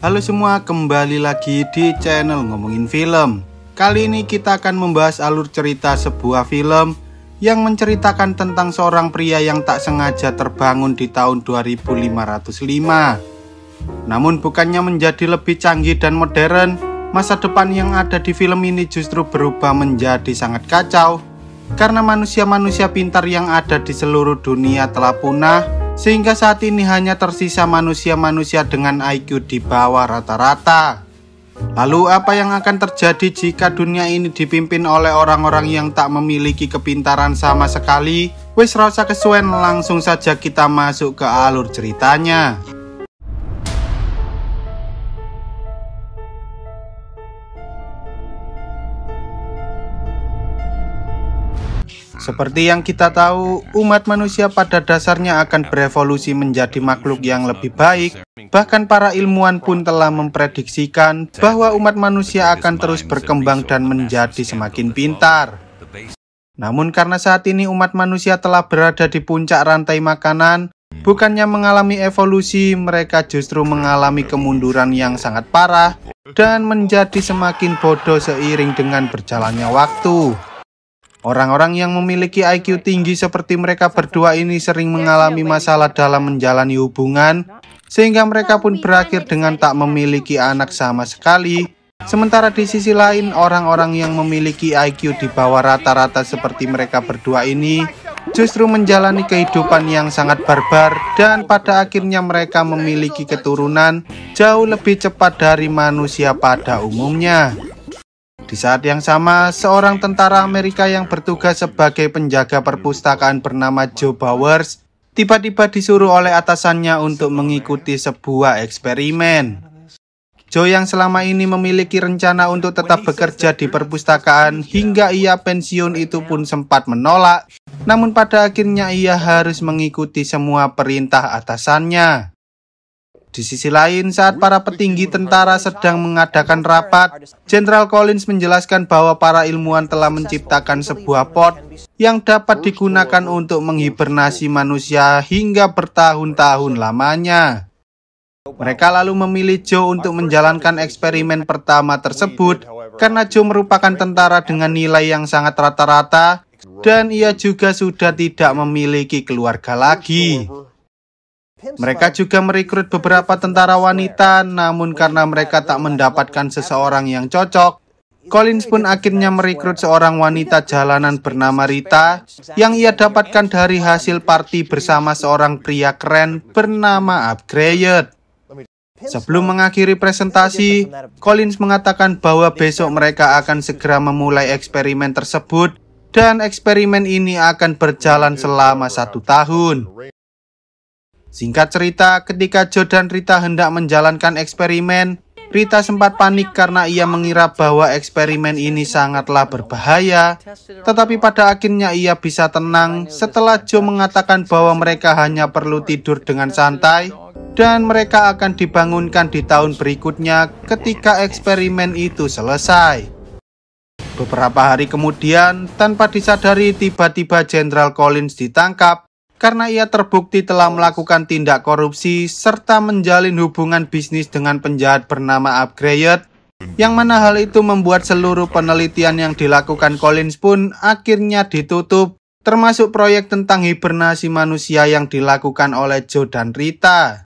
Halo semua, kembali lagi di channel Ngomongin Film. Kali ini kita akan membahas alur cerita sebuah film yang menceritakan tentang seorang pria yang tak sengaja terbangun di tahun 2505. Namun bukannya menjadi lebih canggih dan modern, masa depan yang ada di film ini justru berubah menjadi sangat kacau karena manusia-manusia pintar yang ada di seluruh dunia telah punah sehingga saat ini hanya tersisa manusia-manusia dengan IQ di bawah rata-rata. Lalu apa yang akan terjadi jika dunia ini dipimpin oleh orang-orang yang tak memiliki kepintaran sama sekali? Wis rasa kesuwen langsung saja kita masuk ke alur ceritanya. Seperti yang kita tahu, umat manusia pada dasarnya akan berevolusi menjadi makhluk yang lebih baik. Bahkan para ilmuwan pun telah memprediksikan bahwa umat manusia akan terus berkembang dan menjadi semakin pintar. Namun karena saat ini umat manusia telah berada di puncak rantai makanan, bukannya mengalami evolusi, mereka justru mengalami kemunduran yang sangat parah dan menjadi semakin bodoh seiring dengan berjalannya waktu. Orang-orang yang memiliki IQ tinggi seperti mereka berdua ini sering mengalami masalah dalam menjalani hubungan, nah, sehingga mereka pun berakhir dengan tak memiliki anak sama sekali. Sementara di sisi lain, orang-orang yang memiliki IQ di bawah rata-rata seperti mereka berdua ini justru menjalani kehidupan yang sangat barbar dan pada akhirnya mereka memiliki keturunan jauh lebih cepat dari manusia pada umumnya. Di saat yang sama, seorang tentara Amerika yang bertugas sebagai penjaga perpustakaan bernama Joe Bowers tiba-tiba disuruh oleh atasannya untuk mengikuti sebuah eksperimen. Joe yang selama ini memiliki rencana untuk tetap bekerja di perpustakaan hingga ia pensiun itu pun sempat menolak, namun pada akhirnya ia harus mengikuti semua perintah atasannya. Di sisi lain, saat para petinggi tentara sedang mengadakan rapat, Jenderal Collins menjelaskan bahwa para ilmuwan telah menciptakan sebuah pot yang dapat digunakan untuk menghibernasi manusia hingga bertahun-tahun lamanya. Mereka lalu memilih Joe untuk menjalankan eksperimen pertama tersebut karena Joe merupakan tentara dengan nilai yang sangat rata-rata dan ia juga sudah tidak memiliki keluarga lagi. Mereka juga merekrut beberapa tentara wanita, namun karena mereka tak mendapatkan seseorang yang cocok, Collins pun akhirnya merekrut seorang wanita jalanan bernama Rita yang ia dapatkan dari hasil party bersama seorang pria keren bernama Upgrade. Sebelum mengakhiri presentasi, Collins mengatakan bahwa besok mereka akan segera memulai eksperimen tersebut dan eksperimen ini akan berjalan selama satu tahun. Singkat cerita, ketika Joe dan Rita hendak menjalankan eksperimen, Rita sempat panik karena ia mengira bahwa eksperimen ini sangatlah berbahaya. Tetapi pada akhirnya ia bisa tenang setelah Joe mengatakan bahwa mereka hanya perlu tidur dengan santai dan mereka akan dibangunkan di tahun berikutnya ketika eksperimen itu selesai. Beberapa hari kemudian, tanpa disadari tiba-tiba Jenderal Collins ditangkap karena ia terbukti telah melakukan tindak korupsi serta menjalin hubungan bisnis dengan penjahat bernama Upgrade, yang mana hal itu membuat seluruh penelitian yang dilakukan Collins pun akhirnya ditutup, termasuk proyek tentang hibernasi manusia yang dilakukan oleh Joe dan Rita.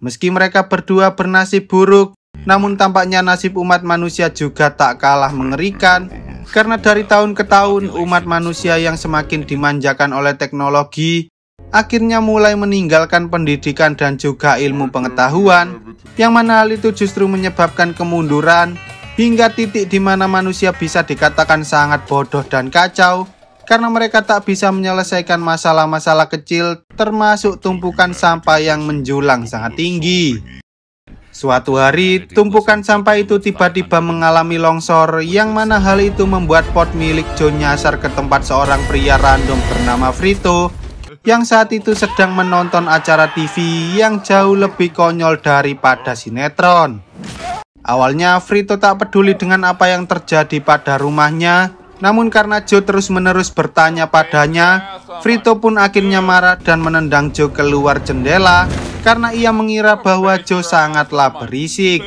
Meski mereka berdua bernasib buruk, namun tampaknya nasib umat manusia juga tak kalah mengerikan karena dari tahun ke tahun umat manusia yang semakin dimanjakan oleh teknologi akhirnya mulai meninggalkan pendidikan dan juga ilmu pengetahuan yang mana hal itu justru menyebabkan kemunduran hingga titik di mana manusia bisa dikatakan sangat bodoh dan kacau karena mereka tak bisa menyelesaikan masalah-masalah kecil termasuk tumpukan sampah yang menjulang sangat tinggi. Suatu hari, nah, tumpukan sampah itu tiba-tiba mengalami longsor, yang mana hal itu membuat pot milik John nyasar ke tempat seorang pria random bernama Frito, yang saat itu sedang menonton acara TV yang jauh lebih konyol daripada sinetron. Awalnya, Frito tak peduli dengan apa yang terjadi pada rumahnya, namun karena Joe terus-menerus bertanya padanya, Frito pun akhirnya marah dan menendang Joe keluar jendela karena ia mengira bahwa Joe sangatlah berisik.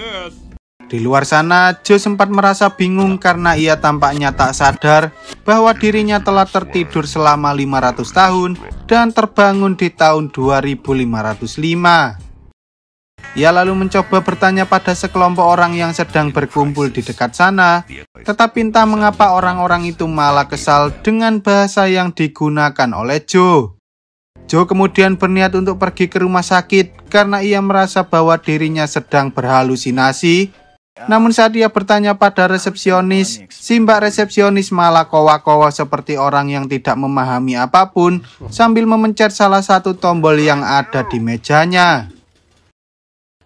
Di luar sana, Joe sempat merasa bingung karena ia tampaknya tak sadar bahwa dirinya telah tertidur selama 500 tahun dan terbangun di tahun 2505. Ia lalu mencoba bertanya pada sekelompok orang yang sedang berkumpul di dekat sana, tetapi entah mengapa orang-orang itu malah kesal dengan bahasa yang digunakan oleh Joe. Joe kemudian berniat untuk pergi ke rumah sakit karena ia merasa bahwa dirinya sedang berhalusinasi. Namun saat ia bertanya pada resepsionis, si mbak resepsionis malah kowa-kowa seperti orang yang tidak memahami apapun sambil memencet salah satu tombol yang ada di mejanya.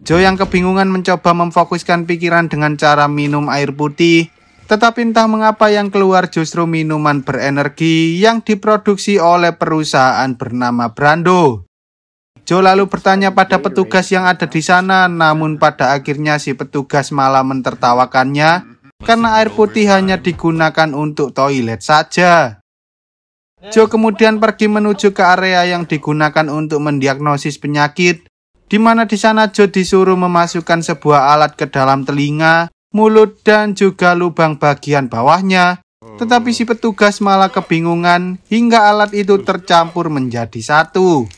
Joe yang kebingungan mencoba memfokuskan pikiran dengan cara minum air putih, tetapi entah mengapa yang keluar justru minuman berenergi yang diproduksi oleh perusahaan bernama Brando. Joe lalu bertanya pada petugas yang ada di sana, namun pada akhirnya si petugas malah mentertawakannya karena air putih hanya digunakan untuk toilet saja. Joe kemudian pergi menuju ke area yang digunakan untuk mendiagnosis penyakit di mana di sana Joe disuruh memasukkan sebuah alat ke dalam telinga, mulut dan juga lubang bagian bawahnya. Oh. Tetapi si petugas malah kebingungan hingga alat itu tercampur menjadi satu.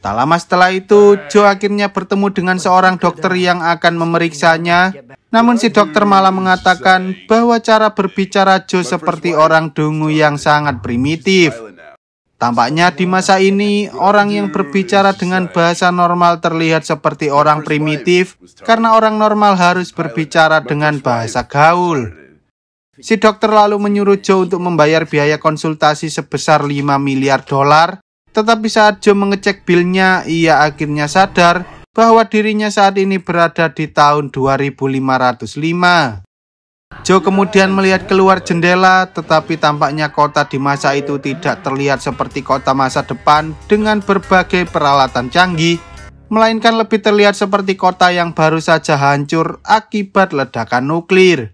Tak lama setelah itu, Joe akhirnya bertemu dengan seorang dokter yang akan memeriksanya. Namun si dokter malah mengatakan bahwa cara berbicara Joe seperti orang dungu yang sangat primitif. Tampaknya di masa ini, orang yang berbicara dengan bahasa normal terlihat seperti orang primitif karena orang normal harus berbicara dengan bahasa gaul. Si dokter lalu menyuruh Joe untuk membayar biaya konsultasi sebesar 5 miliar dolar, tetapi saat Joe mengecek bilnya, ia akhirnya sadar bahwa dirinya saat ini berada di tahun 2505. Joe kemudian melihat keluar jendela, tetapi tampaknya kota di masa itu tidak terlihat seperti kota masa depan dengan berbagai peralatan canggih, melainkan lebih terlihat seperti kota yang baru saja hancur akibat ledakan nuklir.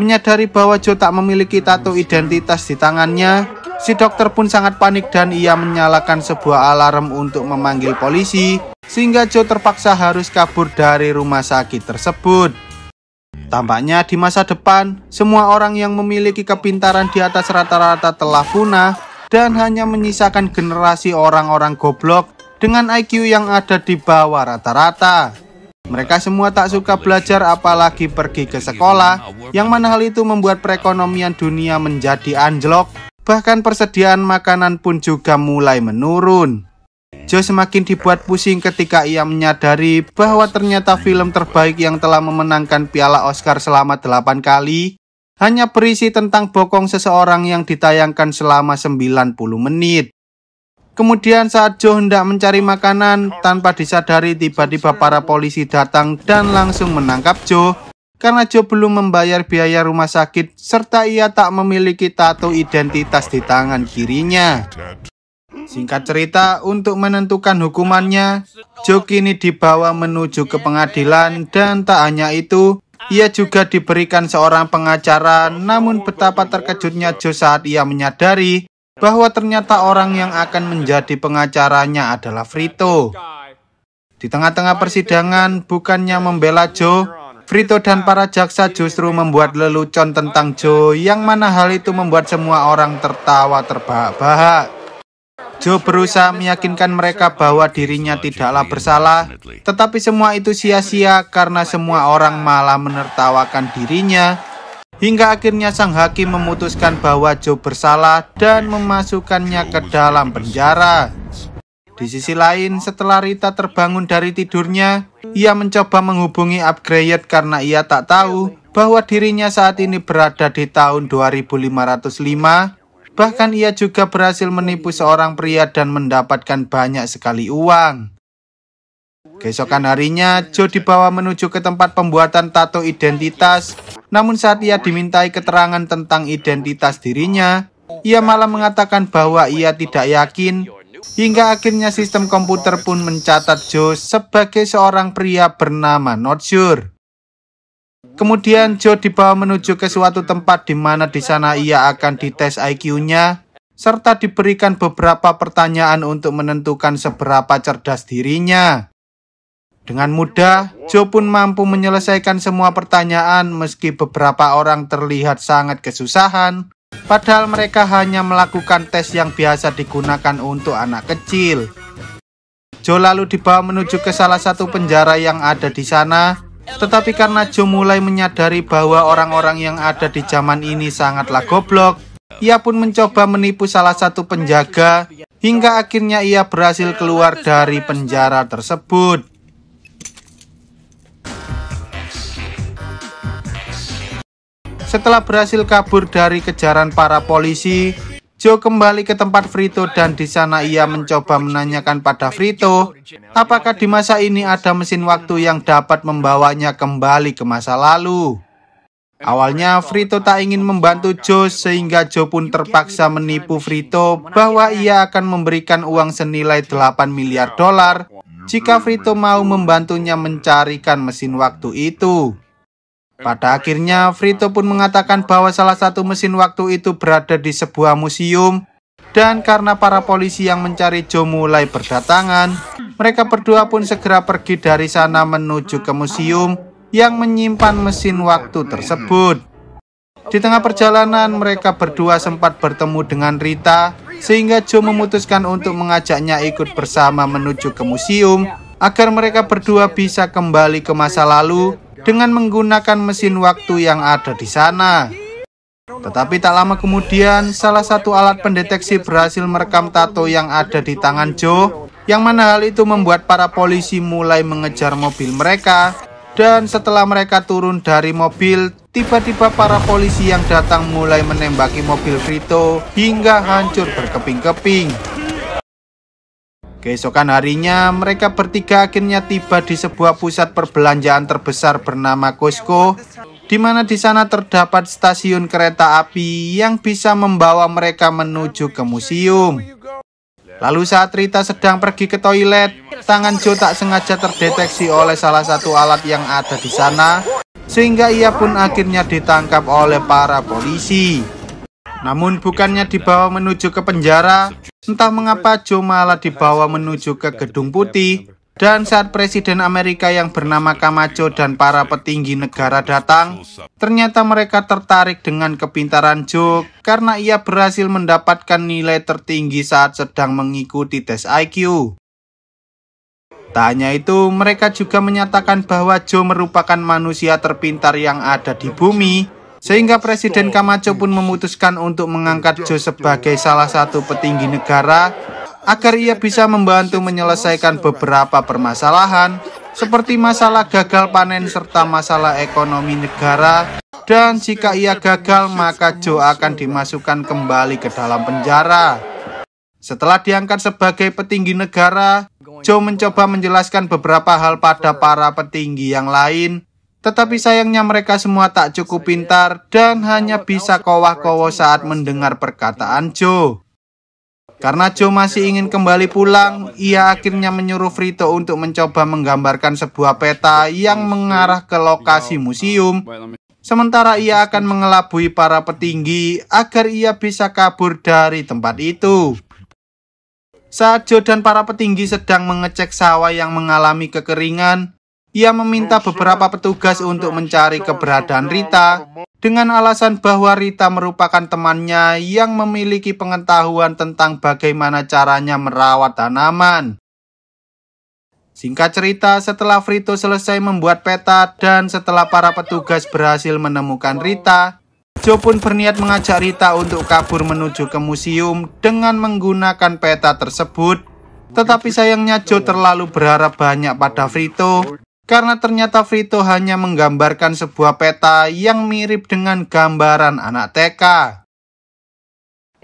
Menyadari bahwa Joe tak memiliki tato identitas di tangannya, si dokter pun sangat panik dan ia menyalakan sebuah alarm untuk memanggil polisi, sehingga Joe terpaksa harus kabur dari rumah sakit tersebut. Tampaknya di masa depan, semua orang yang memiliki kepintaran di atas rata-rata telah punah dan hanya menyisakan generasi orang-orang goblok dengan IQ yang ada di bawah rata-rata. Mereka semua tak suka belajar apalagi pergi ke sekolah, yang mana hal itu membuat perekonomian dunia menjadi anjlok, bahkan persediaan makanan pun juga mulai menurun. Joe semakin dibuat pusing ketika ia menyadari bahwa ternyata film terbaik yang telah memenangkan piala Oscar selama 8 kali hanya berisi tentang bokong seseorang yang ditayangkan selama 90 menit. Kemudian saat Joe hendak mencari makanan, tanpa disadari tiba-tiba para polisi datang dan langsung menangkap Joe karena Joe belum membayar biaya rumah sakit serta ia tak memiliki tato identitas di tangan kirinya. Singkat cerita, untuk menentukan hukumannya, Joe ini dibawa menuju ke pengadilan dan tak hanya itu, ia juga diberikan seorang pengacara namun betapa terkejutnya Joe saat ia menyadari bahwa ternyata orang yang akan menjadi pengacaranya adalah Frito. Di tengah-tengah persidangan, bukannya membela Joe, Frito dan para jaksa justru membuat lelucon tentang Joe yang mana hal itu membuat semua orang tertawa terbahak-bahak. Joe berusaha meyakinkan mereka bahwa dirinya tidaklah bersalah, tetapi semua itu sia-sia karena semua orang malah menertawakan dirinya. Hingga akhirnya sang hakim memutuskan bahwa Joe bersalah dan memasukkannya ke dalam penjara. Di sisi lain, setelah Rita terbangun dari tidurnya, ia mencoba menghubungi Upgrade karena ia tak tahu bahwa dirinya saat ini berada di tahun 2505 Bahkan ia juga berhasil menipu seorang pria dan mendapatkan banyak sekali uang. Keesokan harinya, Joe dibawa menuju ke tempat pembuatan tato identitas. Namun saat ia dimintai keterangan tentang identitas dirinya, ia malah mengatakan bahwa ia tidak yakin Hingga akhirnya sistem komputer pun mencatat Joe sebagai seorang pria bernama Not Sure. Kemudian Joe dibawa menuju ke suatu tempat di mana di sana ia akan dites IQ-nya serta diberikan beberapa pertanyaan untuk menentukan seberapa cerdas dirinya. Dengan mudah, Joe pun mampu menyelesaikan semua pertanyaan meski beberapa orang terlihat sangat kesusahan, padahal mereka hanya melakukan tes yang biasa digunakan untuk anak kecil. Joe lalu dibawa menuju ke salah satu penjara yang ada di sana tetapi karena Joe mulai menyadari bahwa orang-orang yang ada di zaman ini sangatlah goblok, ia pun mencoba menipu salah satu penjaga hingga akhirnya ia berhasil keluar dari penjara tersebut. Setelah berhasil kabur dari kejaran para polisi, Joe kembali ke tempat Frito dan di sana ia mencoba menanyakan pada Frito, apakah di masa ini ada mesin waktu yang dapat membawanya kembali ke masa lalu. Awalnya Frito tak ingin membantu Joe sehingga Joe pun terpaksa menipu Frito bahwa ia akan memberikan uang senilai 8 miliar dolar jika Frito mau membantunya mencarikan mesin waktu itu. Pada akhirnya, Frito pun mengatakan bahwa salah satu mesin waktu itu berada di sebuah museum dan karena para polisi yang mencari Joe mulai berdatangan, mereka berdua pun segera pergi dari sana menuju ke museum yang menyimpan mesin waktu tersebut. Di tengah perjalanan, mereka berdua sempat bertemu dengan Rita, sehingga Joe memutuskan untuk mengajaknya ikut bersama menuju ke museum agar mereka berdua bisa kembali ke masa lalu dengan menggunakan mesin waktu yang ada di sana. Tetapi tak lama kemudian, salah satu alat pendeteksi berhasil merekam tato yang ada di tangan Joe, yang mana hal itu membuat para polisi mulai mengejar mobil mereka. Dan setelah mereka turun dari mobil, tiba-tiba para polisi yang datang mulai menembaki mobil Rito hingga hancur berkeping-keping. Keesokan harinya, mereka bertiga akhirnya tiba di sebuah pusat perbelanjaan terbesar bernama Costco, di mana di sana terdapat stasiun kereta api yang bisa membawa mereka menuju ke museum. Lalu saat Rita sedang pergi ke toilet, tangan Joe tak sengaja terdeteksi oleh salah satu alat yang ada di sana, sehingga ia pun akhirnya ditangkap oleh para polisi. Namun bukannya dibawa menuju ke penjara, entah mengapa Joe malah dibawa menuju ke Gedung Putih. Dan saat Presiden Amerika yang bernama Camacho dan para petinggi negara datang, ternyata mereka tertarik dengan kepintaran Joe karena ia berhasil mendapatkan nilai tertinggi saat sedang mengikuti tes IQ. Tak hanya itu, mereka juga menyatakan bahwa Joe merupakan manusia terpintar yang ada di bumi sehingga Presiden Camacho pun memutuskan untuk mengangkat Joe sebagai salah satu petinggi negara agar ia bisa membantu menyelesaikan beberapa permasalahan seperti masalah gagal panen serta masalah ekonomi negara dan jika ia gagal maka Joe akan dimasukkan kembali ke dalam penjara. Setelah diangkat sebagai petinggi negara, Joe mencoba menjelaskan beberapa hal pada para petinggi yang lain tetapi sayangnya mereka semua tak cukup pintar dan hanya bisa kowah kowah saat mendengar perkataan Joe. Karena Joe masih ingin kembali pulang, ia akhirnya menyuruh Frito untuk mencoba menggambarkan sebuah peta yang mengarah ke lokasi museum. Sementara ia akan mengelabui para petinggi agar ia bisa kabur dari tempat itu. Saat Joe dan para petinggi sedang mengecek sawah yang mengalami kekeringan, ia meminta beberapa petugas untuk mencari keberadaan Rita dengan alasan bahwa Rita merupakan temannya yang memiliki pengetahuan tentang bagaimana caranya merawat tanaman. Singkat cerita, setelah Frito selesai membuat peta dan setelah para petugas berhasil menemukan Rita, Joe pun berniat mengajak Rita untuk kabur menuju ke museum dengan menggunakan peta tersebut. Tetapi sayangnya Joe terlalu berharap banyak pada Frito karena ternyata Frito hanya menggambarkan sebuah peta yang mirip dengan gambaran anak TK.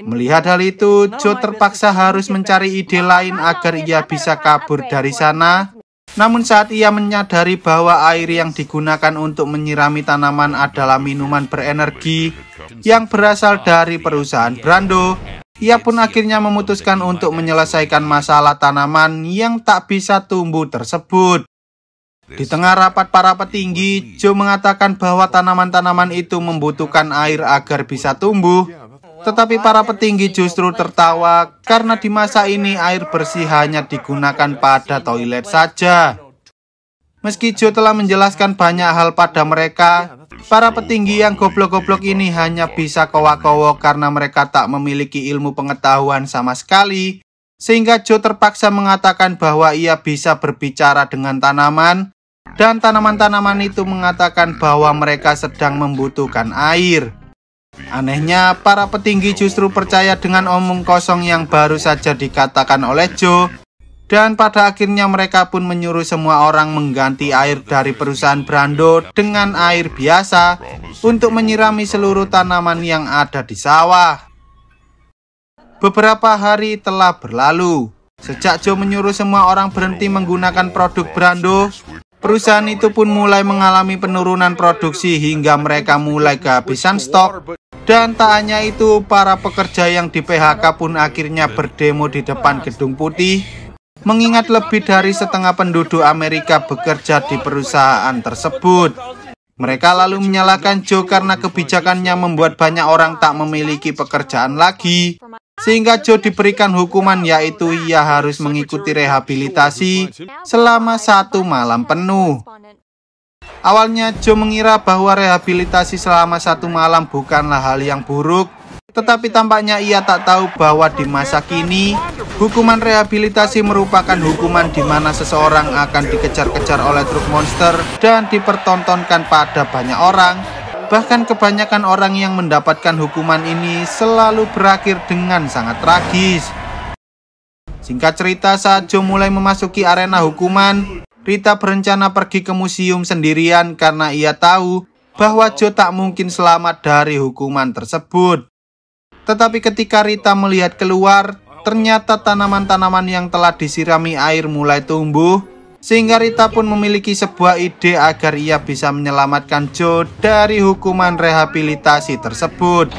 Melihat hal itu, Joe terpaksa harus mencari ide lain agar ia bisa kabur dari sana. Namun saat ia menyadari bahwa air yang digunakan untuk menyirami tanaman adalah minuman berenergi yang berasal dari perusahaan Brando, ia pun akhirnya memutuskan untuk menyelesaikan masalah tanaman yang tak bisa tumbuh tersebut. Di tengah rapat para petinggi, Joe mengatakan bahwa tanaman-tanaman itu membutuhkan air agar bisa tumbuh. Tetapi para petinggi justru tertawa karena di masa ini air bersih hanya digunakan pada toilet saja. Meski Joe telah menjelaskan banyak hal pada mereka, para petinggi yang goblok-goblok ini hanya bisa kowok kowok karena mereka tak memiliki ilmu pengetahuan sama sekali, sehingga Joe terpaksa mengatakan bahwa ia bisa berbicara dengan tanaman dan tanaman-tanaman itu mengatakan bahwa mereka sedang membutuhkan air. Anehnya, para petinggi justru percaya dengan omong kosong yang baru saja dikatakan oleh Joe, dan pada akhirnya mereka pun menyuruh semua orang mengganti air dari perusahaan Brando dengan air biasa untuk menyirami seluruh tanaman yang ada di sawah. Beberapa hari telah berlalu. Sejak Joe menyuruh semua orang berhenti menggunakan produk Brando, Perusahaan itu pun mulai mengalami penurunan produksi hingga mereka mulai kehabisan stok. Dan tak hanya itu, para pekerja yang di PHK pun akhirnya berdemo di depan Gedung Putih, mengingat lebih dari setengah penduduk Amerika bekerja di perusahaan tersebut. Mereka lalu menyalahkan Joe karena kebijakannya membuat banyak orang tak memiliki pekerjaan lagi. Sehingga Joe diberikan hukuman yaitu ia harus mengikuti rehabilitasi selama satu malam penuh. Awalnya Joe mengira bahwa rehabilitasi selama satu malam bukanlah hal yang buruk tetapi tampaknya ia tak tahu bahwa di masa kini, hukuman rehabilitasi merupakan hukuman di mana seseorang akan dikejar-kejar oleh truk monster dan dipertontonkan pada banyak orang. Bahkan kebanyakan orang yang mendapatkan hukuman ini selalu berakhir dengan sangat tragis. Singkat cerita, saat Joe mulai memasuki arena hukuman, Rita berencana pergi ke museum sendirian karena ia tahu bahwa Joe tak mungkin selamat dari hukuman tersebut. Tetapi ketika Rita melihat keluar, ternyata tanaman-tanaman yang telah disirami air mulai tumbuh, sehingga Rita pun memiliki sebuah ide agar ia bisa menyelamatkan Joe dari hukuman rehabilitasi tersebut.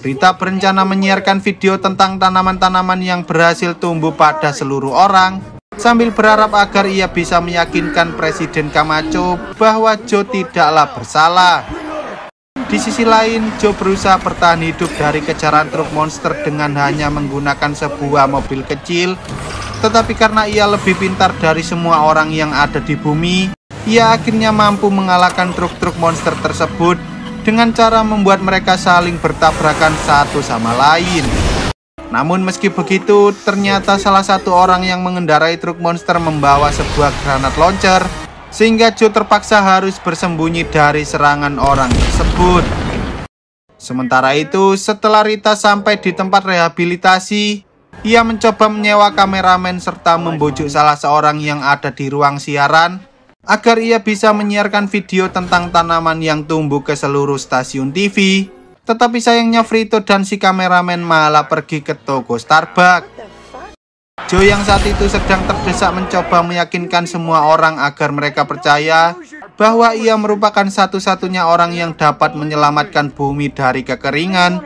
Rita berencana menyiarkan video tentang tanaman-tanaman yang berhasil tumbuh pada seluruh orang sambil berharap agar ia bisa meyakinkan Presiden Camacho bahwa Joe tidaklah bersalah. Di sisi lain, Joe berusaha bertahan hidup dari kejaran truk monster dengan hanya menggunakan sebuah mobil kecil. Tetapi karena ia lebih pintar dari semua orang yang ada di bumi, ia akhirnya mampu mengalahkan truk-truk monster tersebut dengan cara membuat mereka saling bertabrakan satu sama lain. Namun meski begitu, ternyata salah satu orang yang mengendarai truk monster membawa sebuah granat launcher sehingga Joe terpaksa harus bersembunyi dari serangan orang tersebut. Sementara itu, setelah Rita sampai di tempat rehabilitasi, ia mencoba menyewa kameramen serta membujuk salah seorang yang ada di ruang siaran agar ia bisa menyiarkan video tentang tanaman yang tumbuh ke seluruh stasiun TV. Tetapi sayangnya Frito dan si kameramen malah pergi ke toko Starbucks Joe yang saat itu sedang terdesak mencoba meyakinkan semua orang agar mereka percaya bahwa ia merupakan satu-satunya orang yang dapat menyelamatkan bumi dari kekeringan.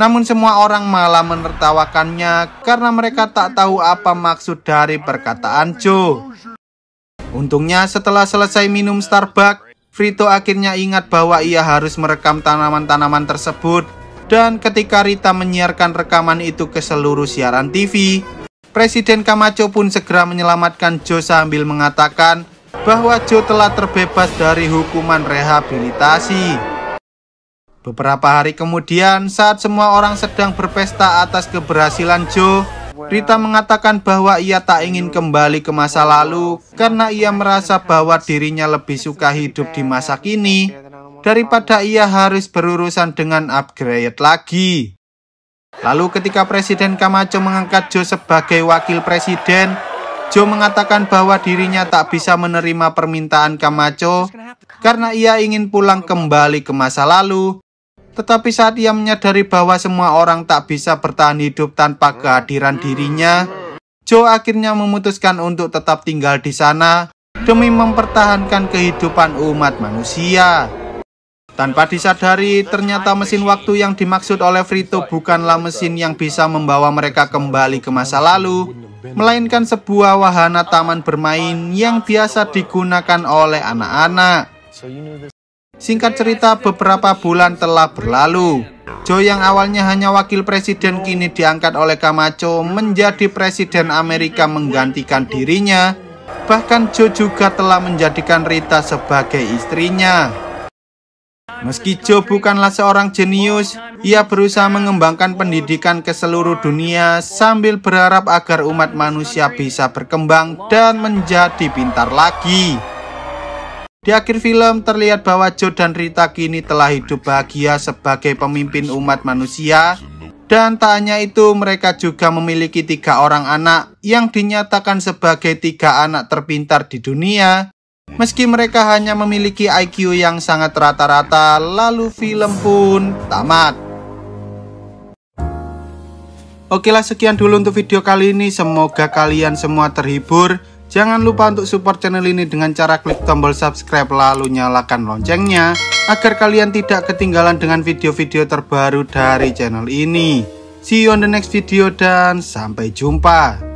Namun semua orang malah menertawakannya karena mereka tak tahu apa maksud dari perkataan Joe. Untungnya setelah selesai minum Starbucks, Frito akhirnya ingat bahwa ia harus merekam tanaman-tanaman tersebut. Dan ketika Rita menyiarkan rekaman itu ke seluruh siaran TV, Presiden Kamacho pun segera menyelamatkan Joe sambil mengatakan bahwa Joe telah terbebas dari hukuman rehabilitasi. Beberapa hari kemudian, saat semua orang sedang berpesta atas keberhasilan Joe, Rita mengatakan bahwa ia tak ingin kembali ke masa lalu karena ia merasa bahwa dirinya lebih suka hidup di masa kini daripada ia harus berurusan dengan upgrade lagi. Lalu ketika Presiden Kamacho mengangkat Joe sebagai wakil presiden, Joe mengatakan bahwa dirinya tak bisa menerima permintaan Kamacho karena ia ingin pulang kembali ke masa lalu. Tetapi saat ia menyadari bahwa semua orang tak bisa bertahan hidup tanpa kehadiran dirinya, Joe akhirnya memutuskan untuk tetap tinggal di sana demi mempertahankan kehidupan umat manusia. Tanpa disadari, ternyata mesin waktu yang dimaksud oleh Frito bukanlah mesin yang bisa membawa mereka kembali ke masa lalu, melainkan sebuah wahana taman bermain yang biasa digunakan oleh anak-anak. Singkat cerita, beberapa bulan telah berlalu. Joe yang awalnya hanya wakil presiden kini diangkat oleh Camacho menjadi presiden Amerika menggantikan dirinya. Bahkan Joe juga telah menjadikan Rita sebagai istrinya. Meski Joe bukanlah seorang jenius, ia berusaha mengembangkan pendidikan ke seluruh dunia sambil berharap agar umat manusia bisa berkembang dan menjadi pintar lagi. Di akhir film terlihat bahwa Joe dan Rita kini telah hidup bahagia sebagai pemimpin umat manusia dan tak hanya itu mereka juga memiliki tiga orang anak yang dinyatakan sebagai tiga anak terpintar di dunia Meski mereka hanya memiliki IQ yang sangat rata-rata, lalu film pun tamat. Oke lah sekian dulu untuk video kali ini, semoga kalian semua terhibur. Jangan lupa untuk support channel ini dengan cara klik tombol subscribe lalu nyalakan loncengnya agar kalian tidak ketinggalan dengan video-video terbaru dari channel ini. See you on the next video dan sampai jumpa.